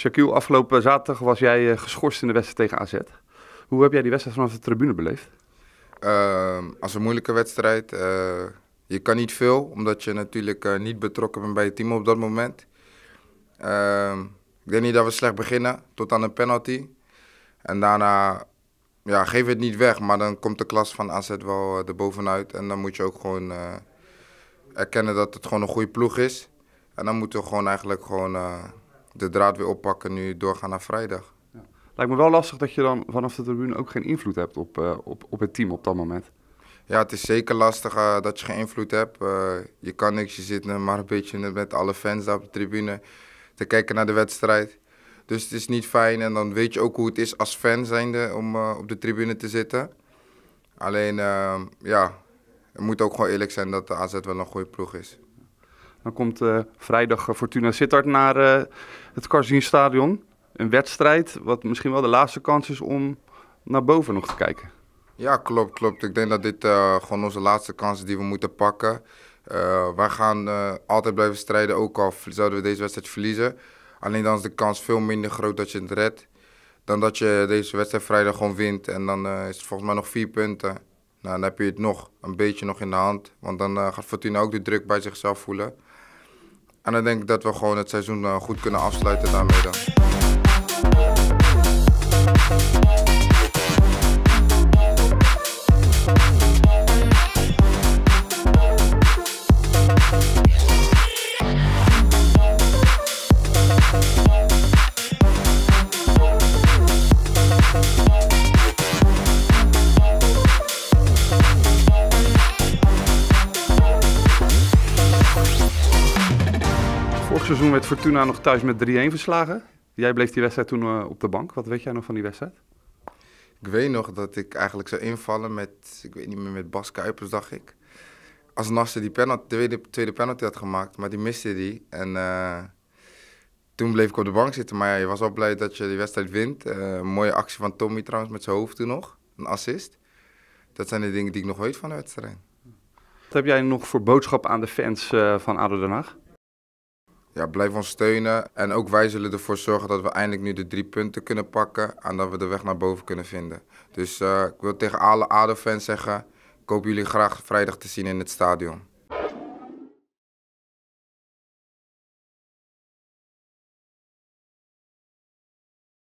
Shaquille, afgelopen zaterdag was jij eh, geschorst in de wedstrijd tegen AZ. Hoe heb jij die wedstrijd vanaf de tribune beleefd? Uh, als een moeilijke wedstrijd. Eh, je kan niet veel, omdat je natuurlijk eh, niet betrokken bent bij het team op dat moment. Ehm, ik denk niet dat we slecht beginnen, tot aan een penalty. En daarna, ja, geef het niet weg, maar dan komt de klas van AZ wel erbovenuit. En dan moet je ook gewoon erkennen dat het gewoon een goede ploeg is. En dan moeten we gewoon eigenlijk gewoon de draad weer oppakken, nu doorgaan naar vrijdag. Ja. Lijkt me wel lastig dat je dan vanaf de tribune ook geen invloed hebt op, eh, op, op het team op dat moment. Ja, het is zeker lastig eh, dat je geen invloed hebt. Eh, je kan niks, je zit maar een beetje met alle fans daar op de tribune te kijken naar de wedstrijd. Dus het is niet fijn en dan weet je ook hoe het is als fan zijnde om op de tribune te zitten. Alleen, ehm, ja, het moet ook gewoon eerlijk zijn dat de AZ wel een goede ploeg is. Dan komt eh, vrijdag eh, Fortuna Sittard naar eh, het Karzienstadion. Een wedstrijd wat misschien wel de laatste kans is om naar boven nog te kijken. Ja, klopt, klopt. Ik denk dat dit gewoon onze laatste kans is die we moeten pakken. wij gaan altijd blijven strijden, ook al zouden we deze wedstrijd verliezen. Alleen dan is de kans veel minder groot dat je het redt. Dan dat je deze wedstrijd vrijdag gewoon wint. En dan is het volgens mij nog vier punten. Nou, dan heb je het nog een beetje nog in de hand. Want dan eh, gaat Fortuna ook de druk bij zichzelf voelen. En dan denk ik dat we gewoon het seizoen eh, goed kunnen afsluiten daarmee seizoen werd Fortuna nog thuis met 3-1 verslagen. Jij bleef die wedstrijd toen eh, op de bank. Wat weet jij nog van die wedstrijd? Ik weet nog dat ik eigenlijk zou invallen met, ik weet niet meer, met Bas Kuipers, dacht ik. Als Nasser die penalty, tweede, tweede penalty had gemaakt, maar die miste die. En eh, toen bleef ik op de bank zitten. Maar je was wel blij dat je die wedstrijd wint. Eh, mooie actie van Tommy trouwens, met zijn hoofd toen nog. Een assist. Dat zijn de dingen die ik nog weet van de wedstrijd. Wat heb jij nog voor boodschap aan de fans van ADO Den Haag? blijf ons steunen. En ook wij zullen ervoor zorgen dat we eindelijk nu de drie punten kunnen pakken. En dat we de weg naar boven kunnen vinden. Dus eh, ik wil tegen alle ADO-fans zeggen, ik hoop jullie graag vrijdag te zien in het stadion.